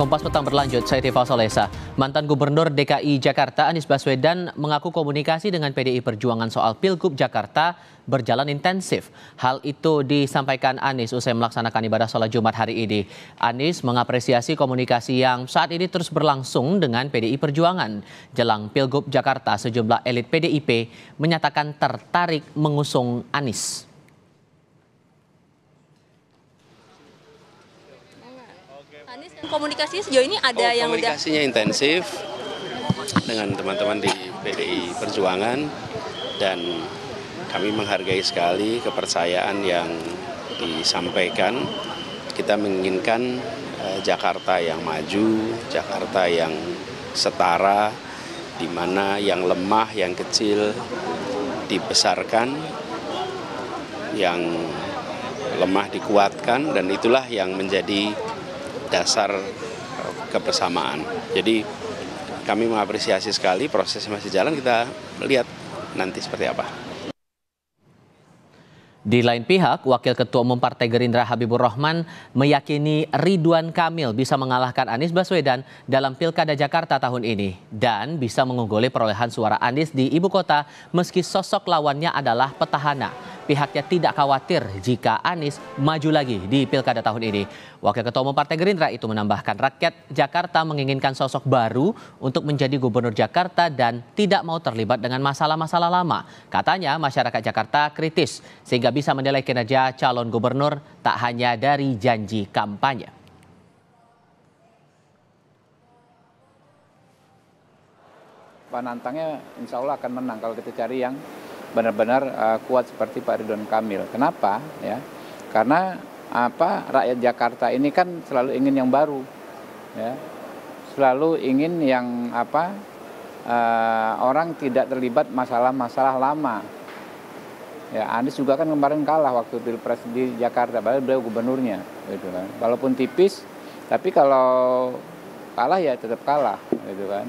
Kompas Petang berlanjut, saya Tifa Solesa. Mantan Gubernur DKI Jakarta Anies Baswedan mengaku komunikasi dengan PDI Perjuangan soal Pilgub Jakarta berjalan intensif. Hal itu disampaikan Anies usai melaksanakan ibadah sholat Jumat hari ini. Anies mengapresiasi komunikasi yang saat ini terus berlangsung dengan PDI Perjuangan. Jelang Pilgub Jakarta, sejumlah elit PDIP menyatakan tertarik mengusung Anies. Komunikasi sejauh ini ada oh, yang komunikasinya udah... intensif dengan teman-teman di PDI Perjuangan dan kami menghargai sekali kepercayaan yang disampaikan. Kita menginginkan eh, Jakarta yang maju, Jakarta yang setara, di mana yang lemah, yang kecil dibesarkan, yang lemah dikuatkan, dan itulah yang menjadi dasar eh, kebersamaan. Jadi kami mengapresiasi sekali proses masih jalan kita lihat nanti seperti apa. Di lain pihak, Wakil Ketua Umum Partai Gerindra Habibur Rahman meyakini Ridwan Kamil bisa mengalahkan Anies Baswedan dalam Pilkada Jakarta tahun ini dan bisa mengungguli perolehan suara Anies di ibu kota meski sosok lawannya adalah petahana. Pihaknya tidak khawatir jika Anies maju lagi di pilkada tahun ini. Wakil Ketua Umum Partai Gerindra itu menambahkan rakyat Jakarta menginginkan sosok baru untuk menjadi gubernur Jakarta dan tidak mau terlibat dengan masalah-masalah lama. Katanya masyarakat Jakarta kritis sehingga bisa menilai kinerja calon gubernur tak hanya dari janji kampanye. penantangnya insya Allah akan menang kalau kita cari yang benar-benar uh, kuat seperti Pak Ridwan Kamil. Kenapa? Ya, karena apa rakyat Jakarta ini kan selalu ingin yang baru, ya, selalu ingin yang apa uh, orang tidak terlibat masalah-masalah lama. Ya, Anies juga kan kemarin kalah waktu pilpres di Jakarta, padahal beliau gubernurnya, gitu kan. Walaupun tipis, tapi kalau kalah ya tetap kalah, gitu kan.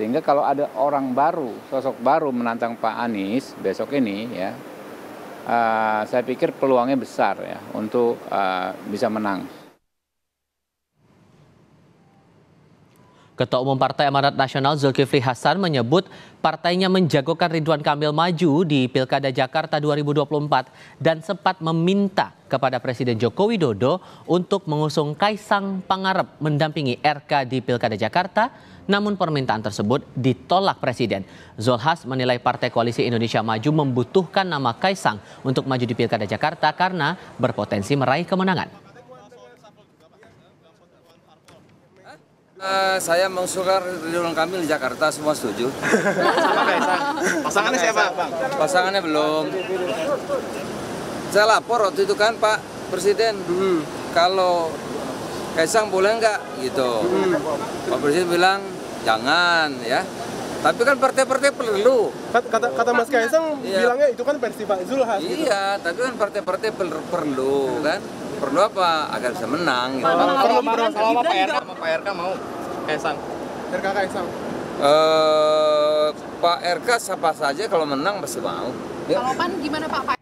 Sehingga kalau ada orang baru, sosok baru menantang Pak Anies besok ini ya, uh, saya pikir peluangnya besar ya untuk uh, bisa menang. Ketua Umum Partai Amanat Nasional Zulkifli Hasan menyebut partainya menjagokan Ridwan Kamil maju di Pilkada Jakarta 2024 dan sempat meminta kepada Presiden Joko Widodo untuk mengusung Kaisang Pangarep mendampingi RK di Pilkada Jakarta, namun permintaan tersebut ditolak Presiden. Zulhas menilai Partai Koalisi Indonesia Maju membutuhkan nama Kaisang untuk maju di Pilkada Jakarta karena berpotensi meraih kemenangan. Uh, saya mengusulkan Ridwan Kamil di Jakarta, semua setuju. Pasangannya siapa, Bang? Pasangannya belum. Saya lapor waktu itu kan Pak Presiden, hmm. kalau Kaisang boleh nggak gitu. Hmm. Pak Presiden bilang jangan ya. Tapi kan partai-partai perlu. Kata kata Mas Kaisang iya. bilangnya itu kan versi Pak Zulhas. Gitu. Iya, gitu. tapi kan partai-partai perlu kan. Perlu apa? Agar bisa menang. Gitu. Kalau, Pak RK mau Kaisang eh, RK Kaisang uh, eh, Pak RK siapa saja kalau menang pasti mau ya. kalau pan gimana Pak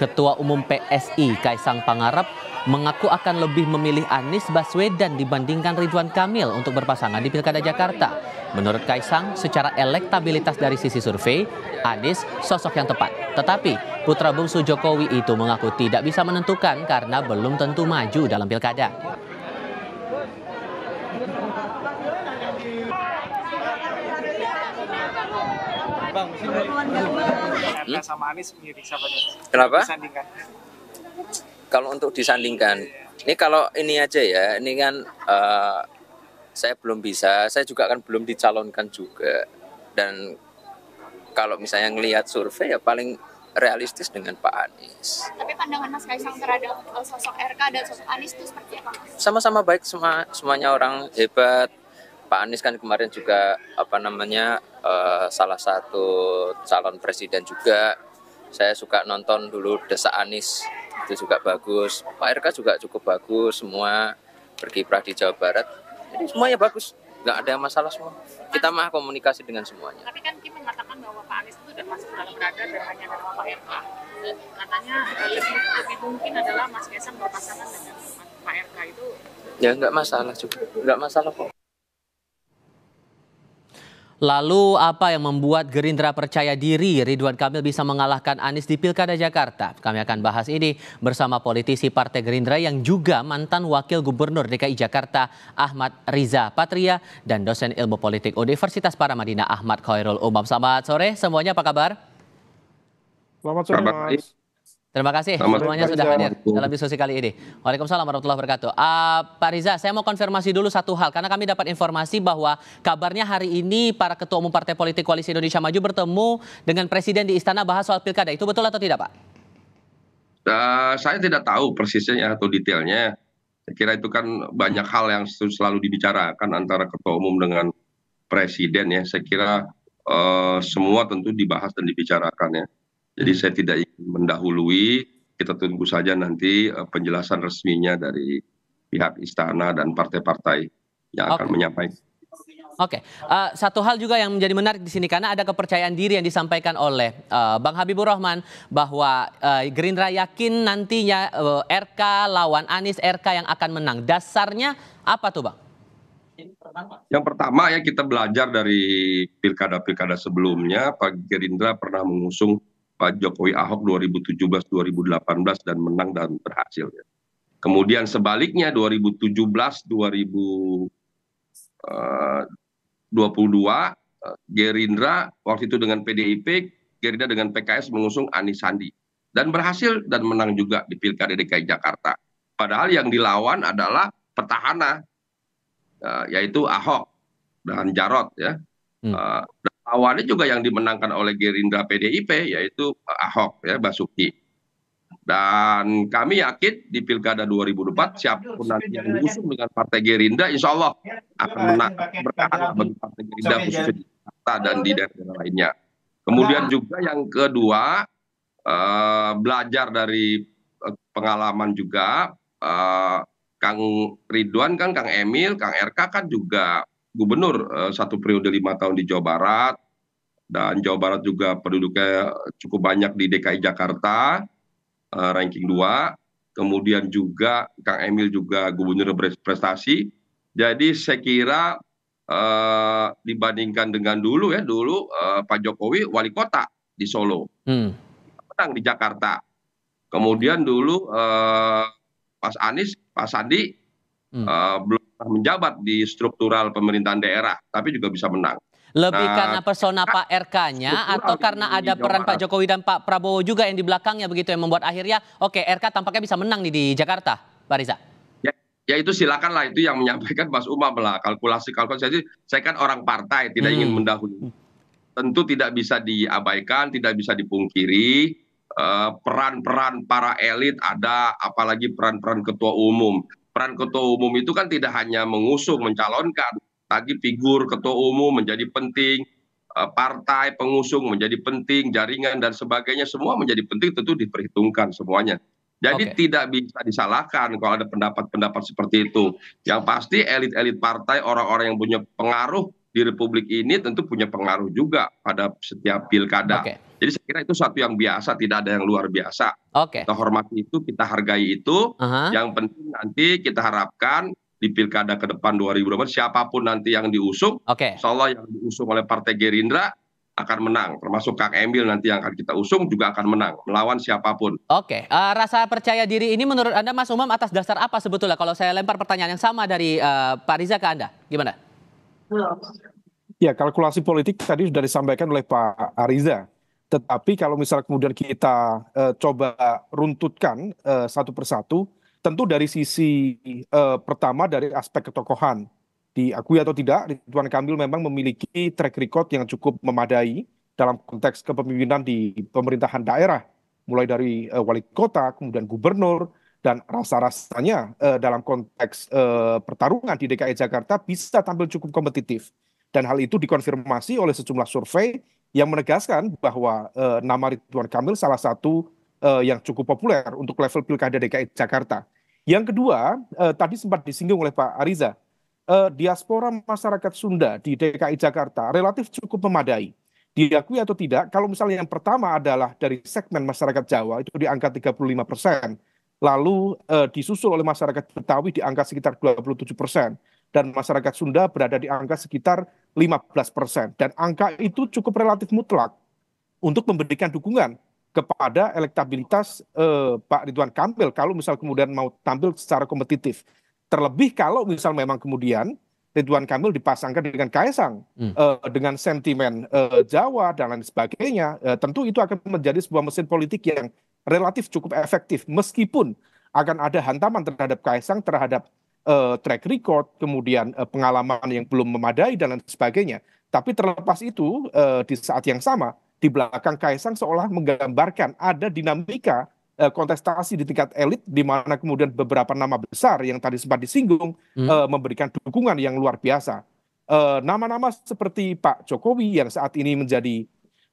Ketua Umum PSI Kaisang pangarap mengaku akan lebih memilih Anies Baswedan dibandingkan Ridwan Kamil untuk berpasangan di Pilkada Jakarta. Menurut Kaisang, secara elektabilitas dari sisi survei, Anies sosok yang tepat. Tetapi putra bungsu Jokowi itu mengaku tidak bisa menentukan karena belum tentu maju dalam Pilkada. Bang, sama Anies Kenapa? kalau untuk disandingkan ini kalau ini aja ya ini kan uh, saya belum bisa saya juga kan belum dicalonkan juga dan kalau misalnya ngelihat survei ya paling realistis dengan Pak Anies. Tapi pandangan Mas Kaisang terhadap eh, sosok RK dan sosok Anies itu seperti apa? Sama-sama baik semua semuanya orang hebat. Pak Anies kan kemarin juga apa namanya uh, salah satu calon presiden juga. Saya suka nonton dulu Desa Anies itu juga bagus Pak RK juga cukup bagus semua berkiprah di Jawa Barat jadi semuanya bagus nggak ada masalah semua kita mah komunikasi dengan semuanya tapi kan Kim mengatakan bahwa Pak Anies itu sudah masuk dalam radar dan hanya nama Pak RK katanya eh, lebih lebih mungkin adalah Mas Kaisang berpasangan dengan Pak RK itu ya nggak masalah juga nggak masalah kok Lalu apa yang membuat Gerindra percaya diri Ridwan Kamil bisa mengalahkan Anies di Pilkada Jakarta? Kami akan bahas ini bersama politisi Partai Gerindra yang juga mantan Wakil Gubernur DKI Jakarta Ahmad Riza Patria dan dosen ilmu politik Universitas Paramadina Ahmad Khairul Umam. Selamat sore semuanya, apa kabar? Selamat sore Mas. Terima kasih Selamat semuanya sudah hadir dalam diskusi kali ini. Waalaikumsalam warahmatullahi wabarakatuh. Uh, Pak Riza, saya mau konfirmasi dulu satu hal karena kami dapat informasi bahwa kabarnya hari ini para ketua umum partai politik koalisi Indonesia Maju bertemu dengan presiden di istana bahas soal pilkada. Itu betul atau tidak, Pak? Uh, saya tidak tahu persisnya atau detailnya. Saya kira itu kan banyak hal yang selalu dibicarakan antara ketua umum dengan presiden ya. Saya kira uh, semua tentu dibahas dan dibicarakan ya jadi hmm. saya tidak ingin mendahului kita tunggu saja nanti eh, penjelasan resminya dari pihak istana dan partai-partai yang akan menyampaikan Oke, okay. uh, eh, satu hal juga yang menjadi menarik di sini karena ada kepercayaan diri yang disampaikan oleh uh, Bang Habibur Rahman bahwa uh, Gerindra yakin nantinya uh, RK lawan Anies RK yang akan menang. Dasarnya apa tuh, Bang? Yang pertama ya kita belajar dari pilkada-pilkada sebelumnya, Pak Gerindra pernah mengusung Pak Jokowi Ahok 2017-2018 dan menang dan berhasil. Ya. Kemudian sebaliknya 2017-2022 eh, Gerindra waktu itu dengan PDIP, Gerindra dengan PKS mengusung Anies Sandi dan berhasil dan menang juga di Pilkada DKI Jakarta. Padahal yang dilawan adalah petahana eh, yaitu Ahok dan Jarot ya. Hmm. Eh, awalnya juga yang dimenangkan oleh Gerindra PDIP yaitu Ahok ya Basuki. Dan kami yakin di Pilkada 2024 siapapun nanti yang diusung dengan Partai Gerindra insya Allah ya, akan menang bertahan bagi Partai Gerindra khususnya di Jakarta dan di daerah lainnya. Kemudian nah. juga yang kedua eh, belajar dari eh, pengalaman juga eh, Kang Ridwan kan Kang Emil, Kang RK kan juga gubernur eh, satu periode lima tahun di jawa barat dan jawa barat juga penduduknya cukup banyak di dki jakarta eh, ranking dua kemudian juga kang emil juga gubernur prestasi jadi saya kira eh, dibandingkan dengan dulu ya dulu eh, Pak Jokowi wali kota di Solo, hmm. menang di Jakarta. Kemudian dulu eh, Pas Anies, Pak Sandi hmm. eh, belum menjabat di struktural pemerintahan daerah, tapi juga bisa menang. Lebih nah, karena persona Pak RK-nya atau karena ada peran Pak Jokowi dan Pak Prabowo juga yang di belakangnya begitu yang membuat akhirnya oke okay, RK tampaknya bisa menang nih di Jakarta, Pak Riza. Ya, ya itu silakanlah itu yang menyampaikan Mas Umam lah kalkulasi kalkulasi. Saya kan orang partai tidak hmm. ingin mendahului. Tentu tidak bisa diabaikan, tidak bisa dipungkiri eh, peran-peran para elit ada, apalagi peran-peran ketua umum peran ketua umum itu kan tidak hanya mengusung, mencalonkan. Tadi figur ketua umum menjadi penting, eh, partai pengusung menjadi penting, jaringan dan sebagainya semua menjadi penting tentu diperhitungkan semuanya. Jadi okay. tidak bisa disalahkan kalau ada pendapat-pendapat seperti itu. Yang pasti elit-elit partai, orang-orang yang punya pengaruh di Republik ini tentu punya pengaruh juga pada setiap pilkada. Okay. Jadi saya kira itu satu yang biasa, tidak ada yang luar biasa. Oke. Okay. Kita hormati itu, kita hargai itu. Uh -huh. Yang penting nanti kita harapkan di pilkada ke depan 2024 siapapun nanti yang diusung, okay. insyaallah yang diusung oleh Partai Gerindra akan menang, termasuk Kang Emil nanti yang akan kita usung juga akan menang melawan siapapun. Oke, okay. uh, eh, rasa percaya diri ini menurut anda Mas Umam atas dasar apa sebetulnya? Kalau saya lempar pertanyaan yang sama dari uh, Pak Riza ke anda, gimana? Ya kalkulasi politik tadi sudah disampaikan oleh Pak Ariza tetapi kalau misalnya kemudian kita uh, coba runtutkan uh, satu persatu, tentu dari sisi uh, pertama dari aspek ketokohan diakui atau tidak, Ridwan Kamil memang memiliki track record yang cukup memadai dalam konteks kepemimpinan di pemerintahan daerah, mulai dari uh, wali kota, kemudian gubernur, dan rasa-rasanya uh, dalam konteks uh, pertarungan di DKI Jakarta bisa tampil cukup kompetitif. Dan hal itu dikonfirmasi oleh sejumlah survei yang menegaskan bahwa uh, nama Ridwan Kamil salah satu uh, yang cukup populer untuk level pilkada DKI Jakarta. Yang kedua, uh, tadi sempat disinggung oleh Pak Ariza, uh, diaspora masyarakat Sunda di DKI Jakarta relatif cukup memadai. Diakui atau tidak, kalau misalnya yang pertama adalah dari segmen masyarakat Jawa itu di angka 35 persen, lalu eh, disusul oleh masyarakat Betawi di angka sekitar 27 persen, dan masyarakat Sunda berada di angka sekitar 15 persen. Dan angka itu cukup relatif mutlak untuk memberikan dukungan kepada elektabilitas eh, Pak Ridwan Kamil kalau misal kemudian mau tampil secara kompetitif. Terlebih kalau misal memang kemudian Ridwan Kamil dipasangkan dengan Kaisang hmm. uh, dengan sentimen uh, Jawa dan lain sebagainya, uh, tentu itu akan menjadi sebuah mesin politik yang relatif cukup efektif meskipun akan ada hantaman terhadap Kaisang terhadap uh, track record kemudian uh, pengalaman yang belum memadai dan lain sebagainya tapi terlepas itu uh, di saat yang sama di belakang Kaisang seolah menggambarkan ada dinamika kontestasi di tingkat elit di mana kemudian beberapa nama besar yang tadi sempat disinggung hmm. uh, memberikan dukungan yang luar biasa nama-nama uh, nama -nama seperti Pak Jokowi yang saat ini menjadi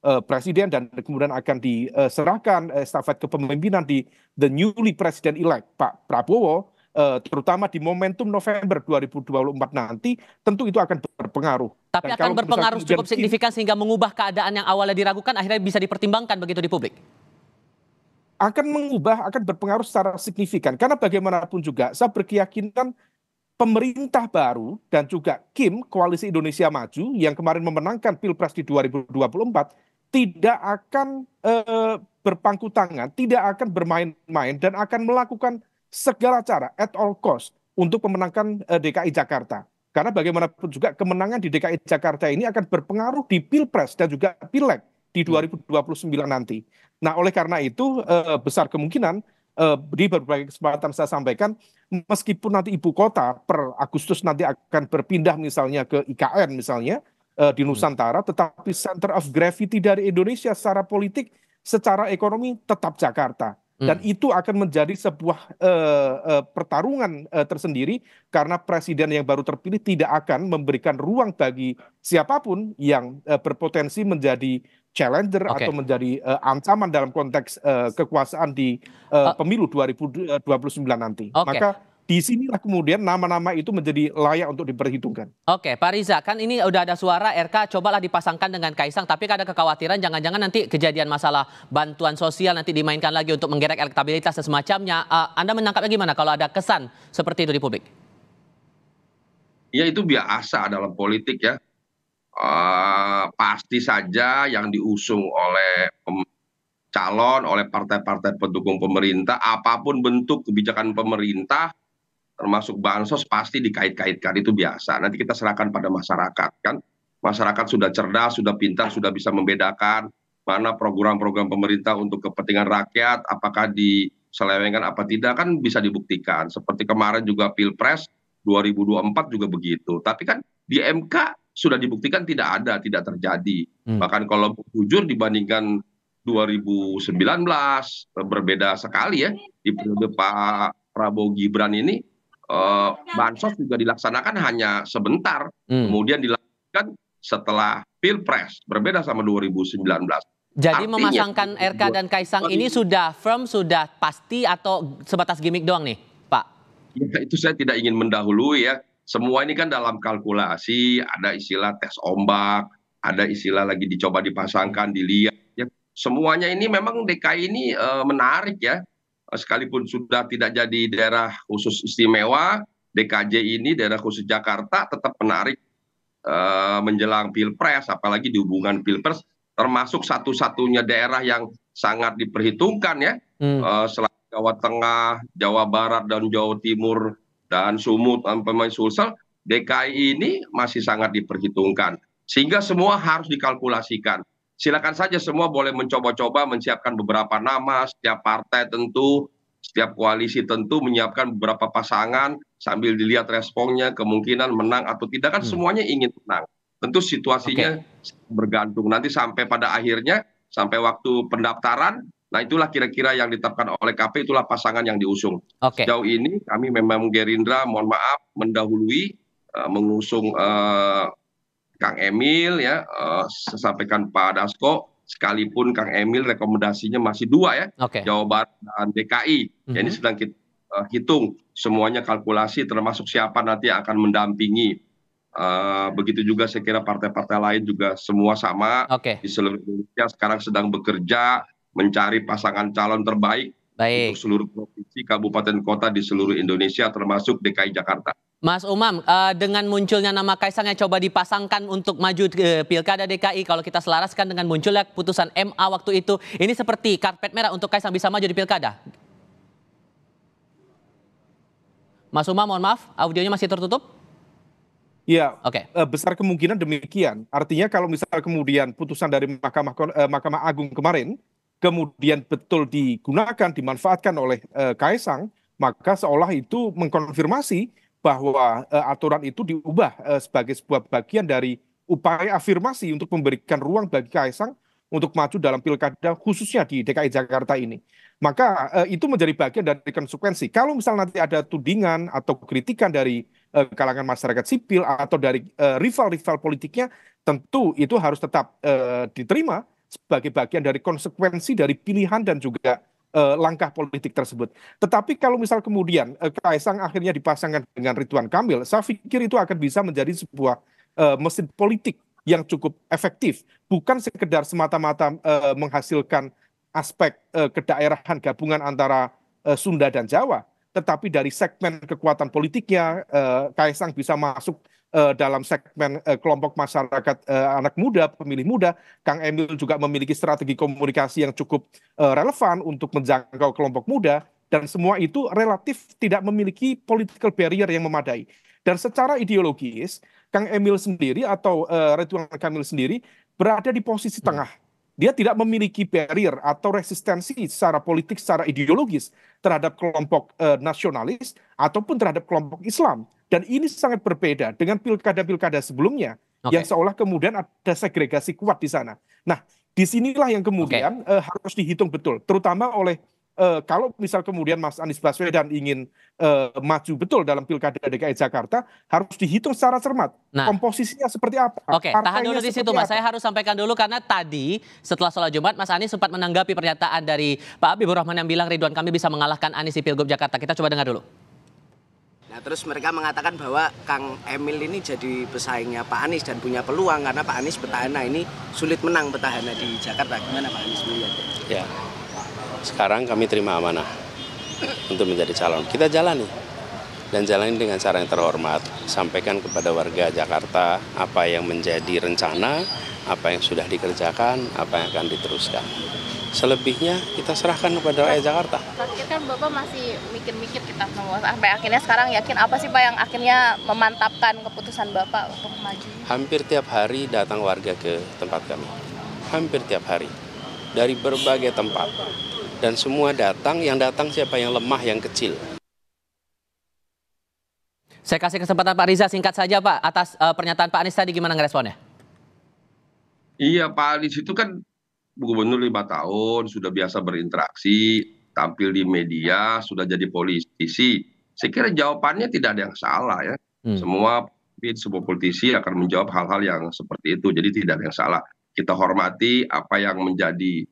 uh, presiden dan kemudian akan diserahkan uh, kepemimpinan di the newly president elect Pak Prabowo uh, terutama di momentum November 2024 nanti tentu itu akan berpengaruh. Tapi dan akan berpengaruh cukup kemudian, signifikan sehingga mengubah keadaan yang awalnya diragukan akhirnya bisa dipertimbangkan begitu di publik akan mengubah, akan berpengaruh secara signifikan. Karena bagaimanapun juga, saya berkeyakinan pemerintah baru dan juga Kim, Koalisi Indonesia Maju, yang kemarin memenangkan Pilpres di 2024, tidak akan eh, berpangku tangan, tidak akan bermain-main dan akan melakukan segala cara at all cost untuk memenangkan eh, DKI Jakarta. Karena bagaimanapun juga kemenangan di DKI Jakarta ini akan berpengaruh di Pilpres dan juga Pileg di 2029 hmm. nanti. Nah, oleh karena itu eh, besar kemungkinan di berbagai kesempatan saya sampaikan meskipun nanti ibu kota per Agustus nanti akan berpindah misalnya ke IKN misalnya, Eh, di hmm. Nusantara, tetapi center of gravity dari Indonesia secara politik, secara ekonomi tetap Jakarta. Dan hmm. itu akan menjadi sebuah uh, uh, pertarungan uh, tersendiri karena presiden yang baru terpilih tidak akan memberikan ruang bagi siapapun yang uh, berpotensi menjadi challenger okay. atau menjadi uh, ancaman dalam konteks uh, kekuasaan di uh, uh, pemilu 2029 nanti. Okay. Maka di sinilah kemudian nama-nama itu menjadi layak untuk diperhitungkan. Oke, Pak Riza, kan ini udah ada suara RK, cobalah dipasangkan dengan Kaisang, tapi kan ada kekhawatiran jangan-jangan nanti kejadian masalah bantuan sosial nanti dimainkan lagi untuk menggerak elektabilitas dan semacamnya. Uh, Anda menangkapnya gimana kalau ada kesan seperti itu di publik? Ya itu biasa dalam politik ya. Uh, pasti saja yang diusung oleh calon, oleh partai-partai pendukung pemerintah, apapun bentuk kebijakan pemerintah, termasuk bansos pasti dikait-kaitkan itu biasa. Nanti kita serahkan pada masyarakat kan. Masyarakat sudah cerdas, sudah pintar, sudah bisa membedakan mana program-program pemerintah untuk kepentingan rakyat, apakah diselewengkan apa tidak kan bisa dibuktikan. Seperti kemarin juga Pilpres 2024 juga begitu. Tapi kan di MK sudah dibuktikan tidak ada, tidak terjadi. Hmm. Bahkan kalau jujur dibandingkan 2019 berbeda sekali ya di periode Pak Prabowo Gibran ini Eh, bansos juga dilaksanakan hanya sebentar, hmm. kemudian dilakukan setelah pilpres, berbeda sama 2019. Jadi Artinya, memasangkan RK dan Kaisang ini oh, iya. sudah firm, sudah pasti atau sebatas gimmick doang nih, Pak? Ya, itu saya tidak ingin mendahului ya. Semua ini kan dalam kalkulasi, ada istilah tes ombak, ada istilah lagi dicoba dipasangkan, dilihat. Ya. Semuanya ini memang DKI ini e, menarik ya sekalipun sudah tidak jadi daerah khusus istimewa dkj ini daerah khusus jakarta tetap menarik eh, menjelang pilpres apalagi di hubungan pilpres termasuk satu-satunya daerah yang sangat diperhitungkan ya hmm. Eh, selain Jawa Tengah, Jawa Barat dan Jawa Timur dan Sumut dan pemain Sulsel DKI ini masih sangat diperhitungkan sehingga semua harus dikalkulasikan silakan saja semua boleh mencoba-coba menyiapkan beberapa nama, setiap partai tentu, setiap koalisi tentu menyiapkan beberapa pasangan sambil dilihat responnya, kemungkinan menang atau tidak kan hmm. semuanya ingin menang. Tentu situasinya okay. bergantung nanti sampai pada akhirnya sampai waktu pendaftaran Nah itulah kira-kira yang ditetapkan oleh KP itulah pasangan yang diusung. Okay. Sejauh ini kami memang Gerindra mohon maaf mendahului uh, mengusung uh, Kang Emil ya uh, sampaikan Pak Dasko sekalipun Kang Emil rekomendasinya masih dua ya okay. Jawa Barat dan DKI mm -hmm. jadi sedang kita uh, hitung semuanya kalkulasi termasuk siapa nanti akan mendampingi uh, begitu juga saya kira partai-partai lain juga semua sama okay. di seluruh Indonesia sekarang sedang bekerja mencari pasangan calon terbaik Baik. Untuk seluruh provinsi, kabupaten, kota di seluruh Indonesia termasuk DKI Jakarta. Mas Umam, eh, dengan munculnya nama Kaisang yang coba dipasangkan untuk maju ke eh, Pilkada DKI, kalau kita selaraskan dengan munculnya putusan MA waktu itu, ini seperti karpet merah untuk Kaisang bisa maju di Pilkada? Mas Umam, mohon maaf, audionya masih tertutup? Iya, okay. Eh, besar kemungkinan demikian. Artinya kalau misalnya kemudian putusan dari Mahkamah, Mahkamah Agung kemarin kemudian betul digunakan dimanfaatkan oleh eh, kaisang maka seolah itu mengkonfirmasi bahwa eh, aturan itu diubah eh, sebagai sebuah bagian dari upaya afirmasi untuk memberikan ruang bagi kaisang untuk maju dalam pilkada khususnya di DKI Jakarta ini. Maka itu menjadi bagian dari konsekuensi. Kalau misal nanti ada tudingan atau kritikan dari kalangan masyarakat sipil atau dari rival-rival politiknya, tentu itu harus tetap diterima sebagai bagian dari konsekuensi dari pilihan dan juga uh, langkah politik tersebut. Tetapi kalau misal kemudian uh, Kaisang akhirnya dipasangkan dengan Ridwan Kamil, saya pikir itu akan bisa menjadi sebuah uh, mesin politik yang cukup efektif, bukan sekedar semata-mata menghasilkan aspek kedaerahan gabungan antara Sunda dan Jawa, tetapi dari segmen kekuatan politiknya eh, Kaisang bisa masuk eh, dalam segmen eh, kelompok masyarakat anak muda, pemilih muda, Kang Emil juga memiliki strategi komunikasi yang cukup relevan untuk menjangkau kelompok muda dan semua itu relatif tidak memiliki political barrier yang memadai. Dan secara ideologis, Kang Emil sendiri atau Ridwan Kamil sendiri berada di posisi tengah dia tidak memiliki barrier atau resistensi secara politik, secara ideologis terhadap kelompok eh, nasionalis ataupun terhadap kelompok Islam. Dan ini sangat berbeda dengan pilkada-pilkada sebelumnya okay. yang seolah kemudian ada segregasi kuat di sana. Nah, disinilah yang kemudian okay. eh, harus dihitung betul, terutama oleh uh, kalau misal kemudian Mas Anies Baswedan ingin uh, maju betul dalam pilkada DKI Jakarta harus dihitung secara cermat nah. komposisinya seperti apa. Oke, okay, tahan dulu di situ Mas. Apa. Saya harus sampaikan dulu karena tadi setelah sholat Jumat Mas Anies sempat menanggapi pernyataan dari Pak Abi Rahman yang bilang Ridwan kami bisa mengalahkan Anies di Pilgub Jakarta. Kita coba dengar dulu. Nah, terus mereka mengatakan bahwa Kang Emil ini jadi pesaingnya Pak Anies dan punya peluang karena Pak Anies petahana ini sulit menang petahana di Jakarta. Gimana Pak Anies melihatnya? Ya, sekarang kami terima amanah untuk menjadi calon. Kita jalani dan jalani dengan cara yang terhormat. Sampaikan kepada warga Jakarta apa yang menjadi rencana, apa yang sudah dikerjakan, apa yang akan diteruskan. Selebihnya kita serahkan kepada rakyat Jakarta. Terakhir kan Bapak masih mikir-mikir kita semua sampai akhirnya sekarang yakin apa sih Pak yang akhirnya memantapkan keputusan Bapak untuk maju? Hampir tiap hari datang warga ke tempat kami. Hampir tiap hari dari berbagai tempat dan semua datang, yang datang siapa yang lemah, yang kecil. Saya kasih kesempatan Pak Riza singkat saja Pak atas uh, pernyataan Pak Anies tadi gimana ngeresponnya? Iya Pak Anies itu kan gubernur lima tahun sudah biasa berinteraksi, tampil di media, sudah jadi politisi. Saya kira jawabannya tidak ada yang salah ya. Hmm. Semua semua politisi akan menjawab hal-hal yang seperti itu. Jadi tidak ada yang salah. Kita hormati apa yang menjadi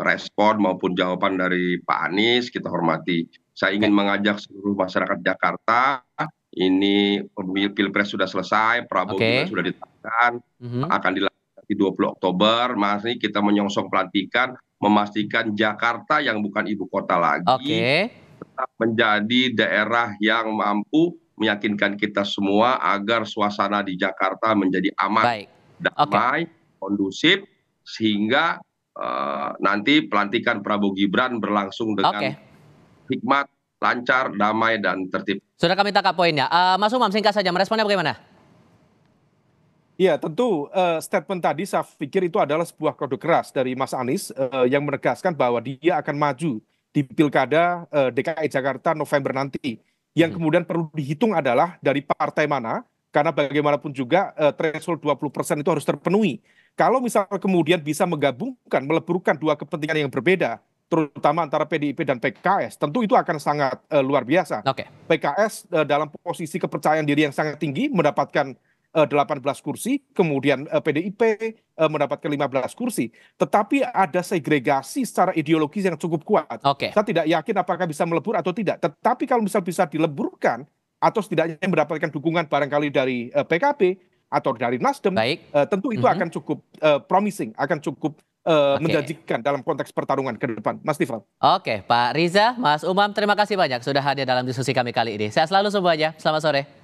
respon maupun jawaban dari Pak Anies kita hormati. Saya ingin ya. mengajak seluruh masyarakat Jakarta, ini pilpres sudah selesai, Prabowo okay. sudah ditetapkan, mm-hmm. akan dilakukan di 20 Oktober. Masih kita menyongsong pelantikan, memastikan Jakarta yang bukan ibu kota lagi okay. tetap menjadi daerah yang mampu meyakinkan kita semua agar suasana di Jakarta menjadi aman, Baik. damai, okay. kondusif, sehingga Eh, nanti pelantikan prabowo gibran berlangsung dengan hikmat lancar damai dan tertib sudah kami tangkap poinnya eh, mas umam singkat saja meresponnya bagaimana Ya tentu uh, statement tadi saya pikir itu adalah sebuah kode keras dari Mas Anies uh, yang menegaskan bahwa dia akan maju di pilkada uh, DKI Jakarta November nanti. Yang hmm. kemudian perlu dihitung adalah dari partai mana, karena bagaimanapun juga uh, threshold 20% itu harus terpenuhi. Kalau misal kemudian bisa menggabungkan, meleburkan dua kepentingan yang berbeda, terutama antara PDIP dan PKS, tentu itu akan sangat uh, luar biasa. Okay. PKS uh, eh, dalam posisi kepercayaan diri yang sangat tinggi mendapatkan 18 eh, kursi, kemudian PDIP mendapatkan 15 kursi. Tetapi ada segregasi secara ideologis yang cukup kuat. Okay. Saya tidak yakin apakah bisa melebur atau tidak. Tetapi kalau misal bisa dileburkan atau setidaknya mendapatkan dukungan barangkali dari PKP atau dari Nasdem, Baik. Uh, tentu itu mm -hmm. akan cukup uh, promising, akan cukup uh, eh, okay. menjanjikan dalam konteks pertarungan ke depan. Mas Tifal. Oke, okay, Pak Riza, Mas Umam, terima kasih banyak sudah hadir dalam diskusi kami kali ini. Saya selalu semuanya. Selamat sore.